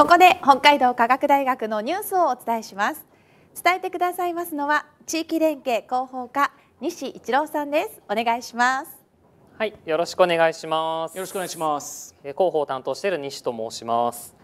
ここで北海道科学大学のニュースをお伝えします伝えてくださいますのは地域連携広報課西一郎さんですお願いしますはい、よろしくお願いします。よろしくお願いします。広報担当している西と申します。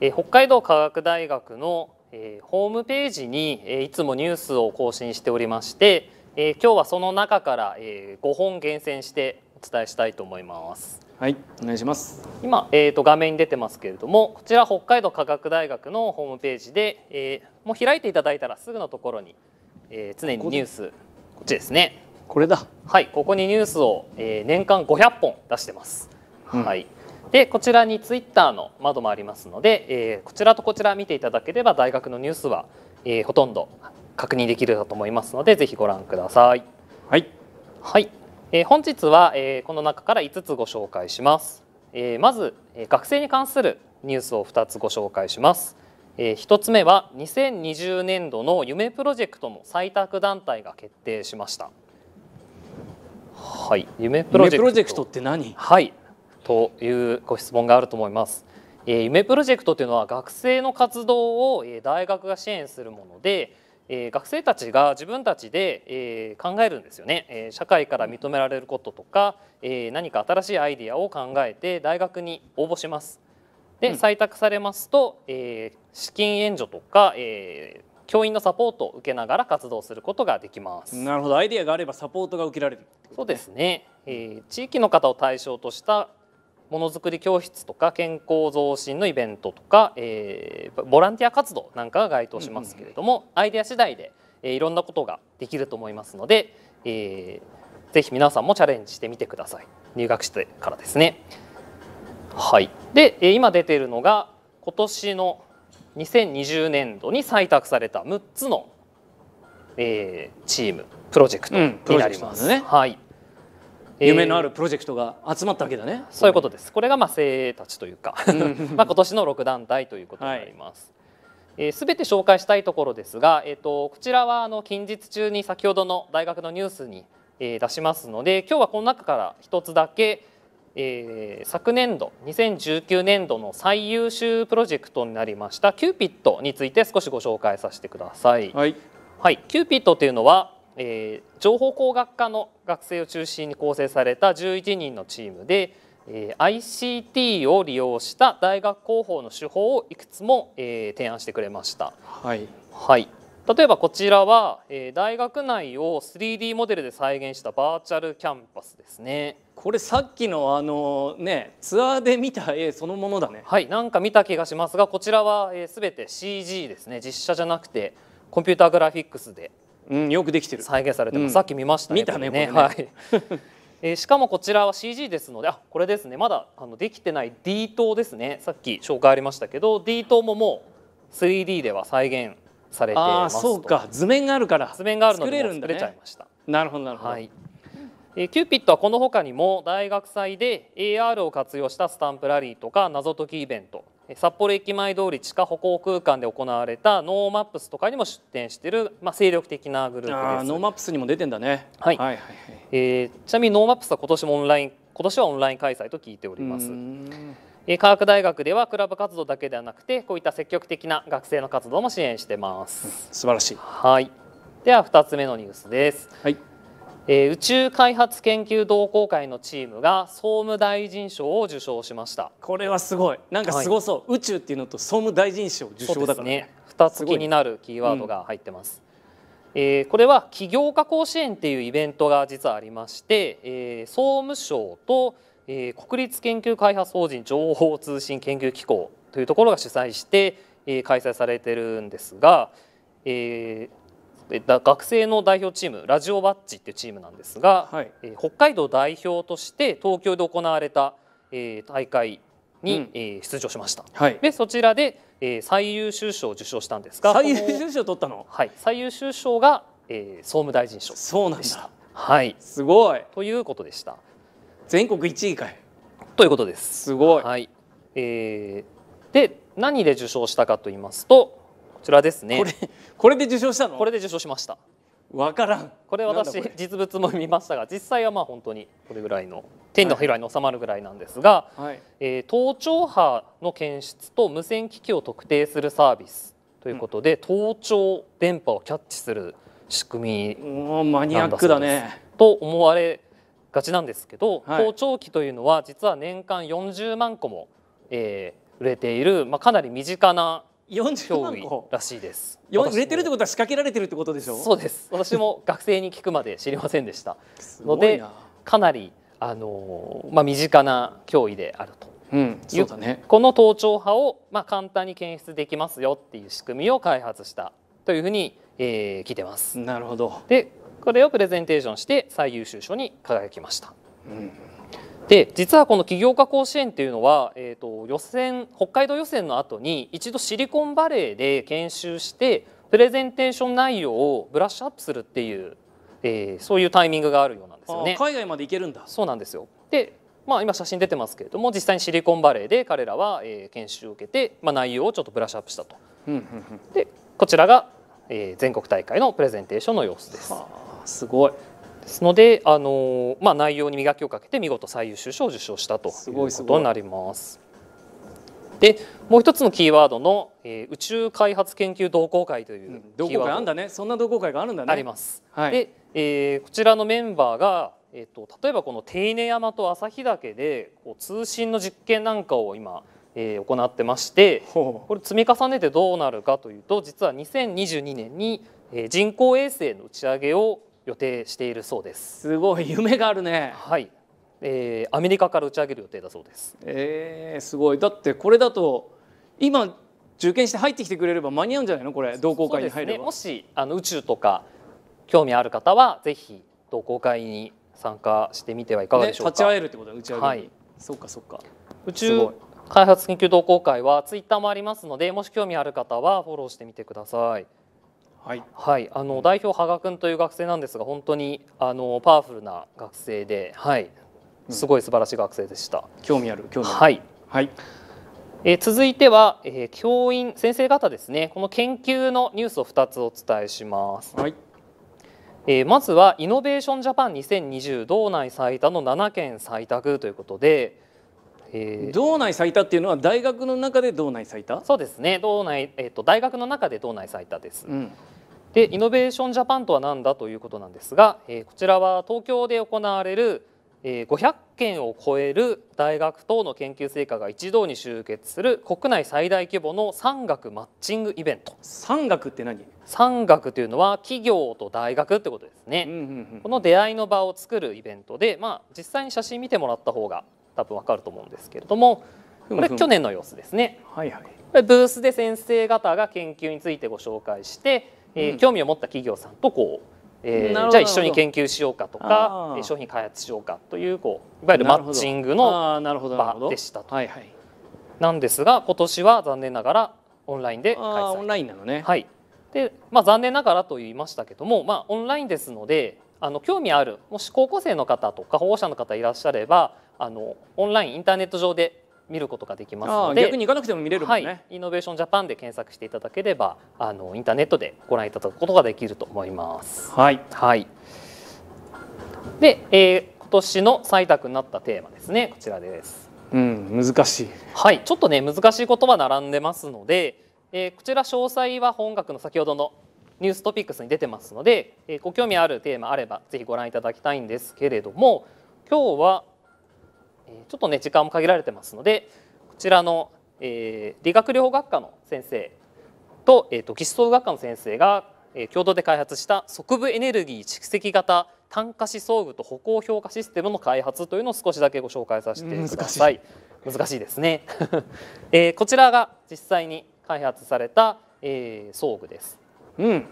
え北海道科学大学の、えホームページに、えいつもニュースを更新しておりまして、え今日はその中から、え5本厳選してお伝えしたいと思います。はいお願いします今、えーと、画面に出てますけれどもこちら北海道科学大学のホームページで、えー、もう開いていただいたらすぐのところに、えー、常にニュースこっちですねこれだはいここにニュースを、えー、年間500本出してます、うん、はいでこちらにツイッターの窓もありますので、えー、こちらとこちら見ていただければ大学のニュースは、えー、ほとんど確認できると思いますのでぜひご覧ください。はい、はいえ本日は、えこの中から5つご紹介します、えまず、え学生に関するニュースを2つご紹介します、え1つ目は2020年度の夢プロジェクトの採択団体が決定しましたはい夢プロジェクトって何はいというご質問があると思います、え夢プロジェクトというのは学生の活動を、え大学が支援するものでえ学生たちが自分たちで、え考えるんですよね、え社会から認められることとか、え何か新しいアイディアを考えて大学に応募しますで採択されますと、え資金援助とか、え教員のサポートを受けながら活動することができますなるほどアイディアがあればサポートが受けられる、そうですね、え地域の方を対象としたものづくり教室とか健康増進のイベントとか、えー、ボランティア活動なんかが該当しますけれども、うんうん、アイデア次第で、えー、いろんなことができると思いますので、えー、ぜひ皆さんもチャレンジしてみてください入学してからですね。はい、で、え今出ているのが今年の2020年度に採択された6つの、えー、チームプロジェクトになります。うん、すね、はい夢のあるプロジェクトが集まったわけだね、えー、そういうことですこれがまあ精鋭たちというか まあ今年の6団体ということになります、はいえー、全て紹介したいところですが、えーと、こちらはあの近日中に先ほどの大学のニュースに、えー、出しますので今日はこの中から一つだけ、えー、昨年度2019年度の最優秀プロジェクトになりましたキューピットについて少しご紹介させてください。はい、はい、キューピットというのはえー、情報工学科の学生を中心に構成された11人のチームで、えー、ICT を利用した大学広報の手法をいくつも、えー、提案してくれました。はい、はい例えばこちらは、えー、大学内を 3D モデルで再現したバーチャルキャンパスですね。これさっきのあのねツアーで見た絵そのものだね。はい、なんか見た気がしますが、こちらはすべ、えー、て CG ですね。実写じゃなくてコンピューターグラフィックスでうん、よくできてる再現されてます、うん、さっき見ましたね見たねね、ね、はい えー、しかもこちらは CG ですのであこれですねまだあのできてない D 塔ですねさっき紹介ありましたけど D 塔ももう 3D では再現されていますとあそうか図面があるから図面があるので作れちゃいました、なるほどなるほど、はいえー、キューピットはこの他にも大学祭で AR を活用したスタンプラリーとか謎解きイベント札幌駅前通り地下歩行空間で行われたノーマップスとかにも出店している、まあ、精力的なグループですノーマップスにも出てんだね、はい、はいはいえー、ちなみにノーマップスは今年もオンライン今年はオンライン開催と聞いておりますえー、科学大学ではクラブ活動だけではなくてこういった積極的な学生の活動も支援してます、素晴らしいはいでは2つ目のニュースです、はいえ宇宙開発研究同好会のチームが総務大臣賞を受賞しましたこれはすごいなんかすごそう、はい、宇宙っていうのと総務大臣賞受賞だからねね2つ気になるキーワードが入ってます、うん、えー、これは起業家甲子園っていうイベントが実はありまして、えー、総務省と、えー、国立研究開発法人情報通信研究機構というところが主催して、え開催されてるんですが、えー、学生の代表チームラジオバッジっていうチームなんですが、はい、えー、北海道代表として東京で行われた、えー、大会に、うん、えー、出場しました、はい、でそちらで、えー、最優秀賞を受賞したんですが最優秀賞取ったの、はい、最優秀賞が、えー、総務大臣賞そうなんだはいすごいということでした全国1位かいということですすごい、はいえー、で何で受賞したかと言いますとこちらですねこれこれで受賞したのこれで受賞しましたわからんこれ私実物も見ましたが実際はまあ本当にこれぐらいの天の平らに収まるぐらいなんですが、はい、えー、盗聴波の検出と無線機器を特定するサービスということで、うん、盗聴電波をキャッチする仕組みマニアックだねと思われがちなんですけど、はい、盗聴器というのは実は年間40万個も、えー、売れている、まあ、かなり身近な40万個らしいです売れてるってことは仕掛けられてるってことでしょそうです私も学生に聞くまで知りませんでしたのでかなりあのー、まあ、身近な脅威であるとうん、そうだねこの盗聴波を、まあ、簡単に検出できますよっていう仕組みを開発したというふうに、えー、聞いてます。なるほどでこれをプレゼンテーションして最優秀賞に輝きました。うんで実はこの起業家甲子園っていうのは、えーと、予選北海道予選の後に一度シリコンバレーで研修してプレゼンテーション内容をブラッシュアップするっていう、えー、そういうタイミングがあるようなんですよね。海外まで行けるんだそうなんですよで、まあ、今写真出てますけれども実際にシリコンバレーで彼らは、えー、研修を受けて、まあ、内容をちょっとブラッシュアップしたと。でこちらが、えー、全国大会のプレゼンテーションの様子です。すごいですので、あのまあ、内容に磨きをかけて見事最優秀賞を受賞したということになります。でもう一つのキーワードの、えー、宇宙開発研究同好会という、うん、同好会あんだねそんな同好会があるんだねあります、はい、で、えー、こちらのメンバーが、えーと、例えばこの手稲山と旭岳でこう通信の実験なんかを今、えー、行ってましてこれ積み重ねてどうなるかというと実は2022年に、えー、人工衛星の打ち上げを予定しているそうですすごい夢があるねはいえー、アメリカから打ち上げる予定だそうですえー、すごいだってこれだと今受験して入ってきてくれれば間に合うんじゃないのこれ同好会に入れば、ね、もしあの宇宙とか興味ある方はぜひ同好会に参加してみてはいかがでしょうか、ね、立ち会えるってことは打ち上げに、はい、そっかそっか宇宙開発研究同好会はツイッターもありますのでもし興味ある方はフォローしてみてくださいはい、はい、あの代表羽賀君という学生なんですが本当にあのパワフルな学生で、はい、すごい素晴らしい学生でした。うん、興味ある興味ある。はい、はいえー、続いては、えー、教員先生方ですねこの研究のニュースを二つお伝えします。はいえー、まずはイノベーションジャパン2020道内最多の7件採択ということで、えー、道内最多っていうのは大学の中で道内最多そうですね道内、えーと、と大学の中で道内最多です、うん、でイノベーションジャパンとは何だということなんですが、えー、こちらは東京で行われる、えー、500件を超える大学等の研究成果が一堂に集結する国内最大規模の産学マッチングイベント産学って何産学というのは企業と大学ってことですね、うんうんうん、この出会いの場を作るイベントで、まあ、実際に写真見てもらった方が多分わかると思うんですけれどもこれ去年の様子ですね。はいはい、これブースで先生方が研究についてご紹介して、うえー、興味を持った企業さんとこうえー、じゃあ一緒に研究しようかとか商品開発しようかというこういわゆるマッチングの場でしたとな,、はいはい、なんですが今年は残念ながらオンラインで開催オンラインなのね、はいでまあ、残念ながらと言いましたけども、まあ、オンラインですのであの興味あるもし高校生の方とか保護者の方いらっしゃればあのオンラインインターネット上で見ることができますので逆に行かなくても見れるもんね、はい、イノベーションジャパンで検索していただければあのインターネットでご覧いただくことができると思います。はい、はい、で、えー、今年の採択になったテーマですねこちらです。うん難しい。はいちょっとね難しい言葉並んでますので、えー、こちら詳細は本学の先ほどのニューストピックスに出てますので、えー、ご興味あるテーマあればぜひご覧いただきたいんですけれども今日はちょっとね時間も限られてますのでこちらの、えー、理学療法学科の先生と,、えーと、基礎学科の先生が、えー、共同で開発した側部エネルギー蓄積型単価思想具と歩行評価システムの開発というのを少しだけご紹介させてください。難しいですね、えー、こちらが実際に開発された、えー、装具です。うん、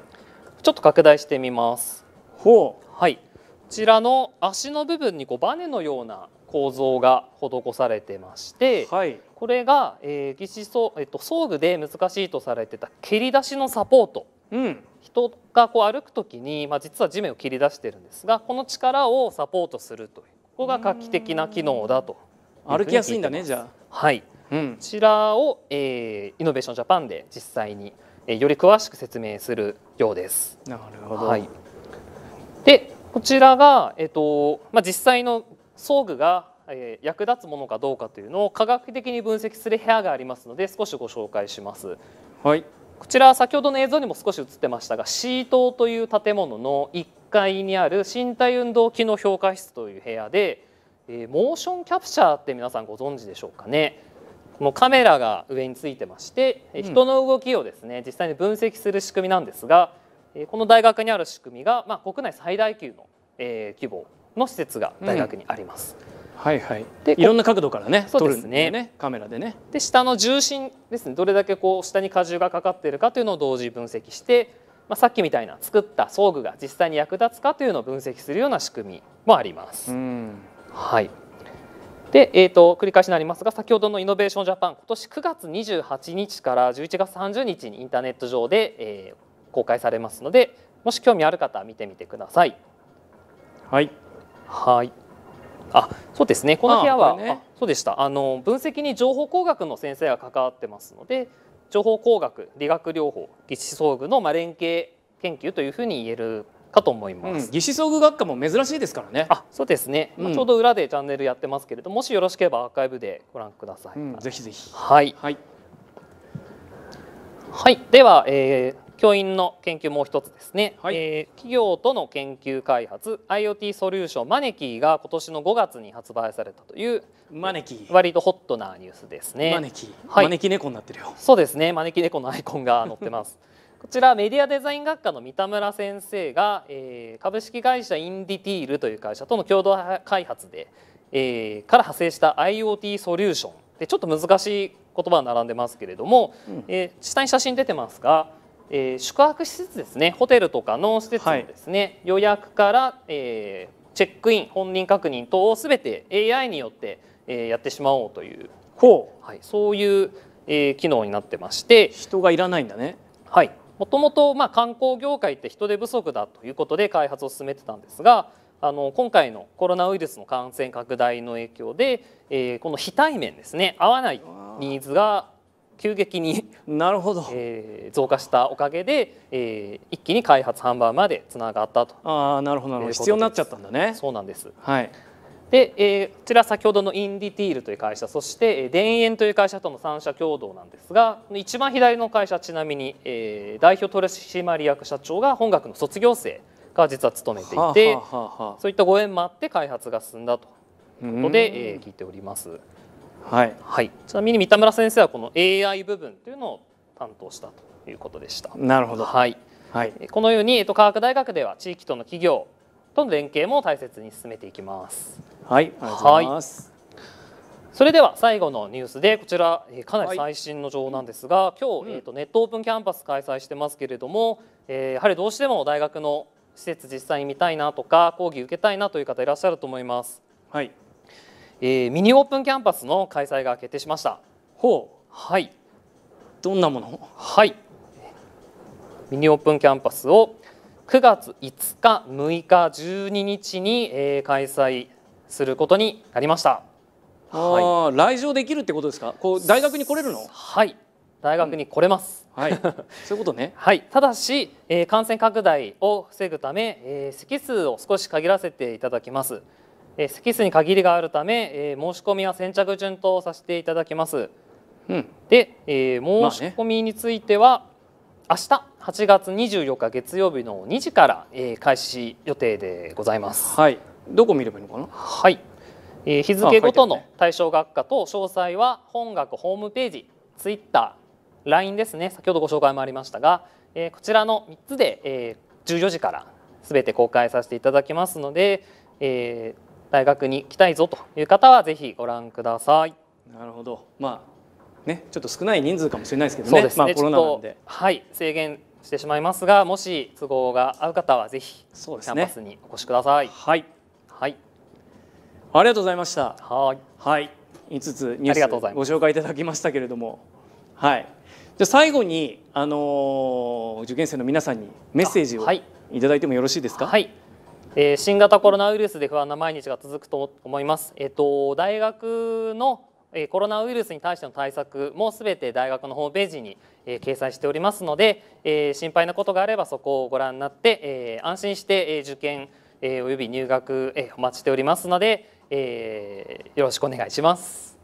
ちょっと拡大してみます。ほうはい、こちらの足の部分にこうバネのような構造が施されてまして、はい、これが、えー技師装えっと、装具で難しいとされてた蹴り出しのサポート、うん、人がこう歩くときに、まあ、実は地面を切り出してるんですがこの力をサポートするというここが画期的な機能だと歩きやすいんだねじゃあ。はい、うん、こちらを、えー、イノベーションジャパンで実際に、えー、より詳しく説明するようです。なるほど、はい、でこちらが、えっとまあ、実際の装具が役立つものかどうかというのを科学的に分析する部屋がありますので少しご紹介します。はい、こちら先ほどの映像にも少し映ってましたがシートという建物の1階にある身体運動機能評価室という部屋で、えモーションキャプチャーって皆さんご存知でしょうかね。このカメラが上についてまして、うん、人の動きをですね実際に分析する仕組みなんですがこの大学にある仕組みが、まあ、国内最大級の、え規模の施設が大学にあります。うん、はいはい、でいろんな角度からねそうですね、ね、カメラでねで下の重心ですねどれだけこう下に荷重がかかっているかというのを同時分析して、まあ、さっきみたいな作った装具が実際に役立つかというのを分析するような仕組みもあります。はいで、えーと、と繰り返しになりますが先ほどのイノベーションジャパン今年9月28日から11月30日にインターネット上で、えー、公開されますのでもし興味ある方は見てみてください。はいはい。あ、そうですね。この部屋は、ね、そうでした。あの分析に情報工学の先生が関わってますので、情報工学、理学療法、技師総具のまあ連携研究というふうに言えるかと思います、うん、技師装具学科も珍しいですからねあそうですね、まあ、ちょうど裏でチャンネルやってますけれどもしよろしければアーカイブでご覧ください、うん、ぜひぜひはい、はい、はい、では、えー、教員の研究もう一つですね、はい、えー、企業との研究開発 IoT ソリューションマネキーが今年の5月に発売されたというマネキー割とホットなニュースですねマネキー、はい、マネキ猫になってるよそうですねマネキ猫のアイコンが載ってます こちらメディアデザイン学科の三田村先生が、えー、株式会社インディティールという会社との共同開発で、えー、から派生した IoT ソリューションでちょっと難しい言葉が並んでますけれども、うん、えー、下に写真出てますがえー、宿泊施設ですねホテルとかの施設のですね、はい、予約から、えー、チェックイン本人確認等を全て AI によって、えー、やってしまおうというほう、はい、そういう、えー、機能になってまして人がいらないんだねはいもともと観光業界って人手不足だということで開発を進めてたんですがあの今回のコロナウイルスの感染拡大の影響で、えー、この非対面ですね合わないニーズが急激に なるほど、えー、増加したおかげで、えー、一気に開発販売までつながったとあなるほどなるほど必要になっちゃったんだねそうなんです、はいでえー、こちら先ほどのインディティールという会社そして田園という会社との3社共同なんですが一番左の会社ちなみに、えー、代表取締役社長が本学の卒業生が実は務めていて、はあはあはあ、そういったご縁もあって開発が進んだということで、えー、聞いております。はい、はい、ちなみに三田村先生はこの AI 部分というのを担当したということでした。なるほど、はいはい、このように、えっと、科学大学では地域との企業との連携も大切に進めていきます。はい、ありがとうございます。はい、それでは最後のニュースでこちらかなり最新の情報なんですが、はい、今日、うん、えー、っと、とネットオープンキャンパス開催してますけれども、えー、やはりどうしても大学の施設実際に見たいなとか講義受けたいなという方いらっしゃると思います。はい、えー、ミニオープンキャンパスの開催が決定しましたほうはいどんなものはいミニオープンキャンパスを9月5日6日12日に、えー、開催することになりましたあ、はい、来場できるってことですかこう大学に来れるのはい大学に来れます、うん、はい、そういうことね、はい、ただし、えー、感染拡大を防ぐため、えー、席数を少し限らせていただきます席数に限りがあるため、えー、申し込みは先着順とさせていただきます。うん、で、えー、申し込みについては、明日8月24日月曜日の2時から、えー、開始予定でございます。はい。どこ見ればいいのかな？はい。えー、日付ごとの対象学科と詳細は本学ホームページ、ツイッター、ラインですね。先ほどご紹介もありましたが、えー、こちらの3つで、えー、14時からすべて公開させていただきますので、えー、大学に来たいぞという方はぜひご覧ください。なるほど、まあね、ちょっと少ない人数かもしれないですけどね、ねまあ、コロナなんで、はい、制限してしまいますが、もし都合が合う方はぜひ、ね、キャンパスにお越しください。はい、はい、ありがとうございました。はい、はい、5つニュースご紹介いただきましたけれども、はい、じゃ最後にあのー、受験生の皆さんにメッセージをいただいてもよろしいですか。はいえー、新型コロナウイルスで不安な毎日が続くと思います。えっ、ー、と大学のえコロナウイルスに対しての対策も全て大学のホームページに、え掲載しておりますので、え心配なことがあればそこをご覧になって、え安心して、え受験、えー、および入学、えお待ちしておりますので、えよろしくお願いします。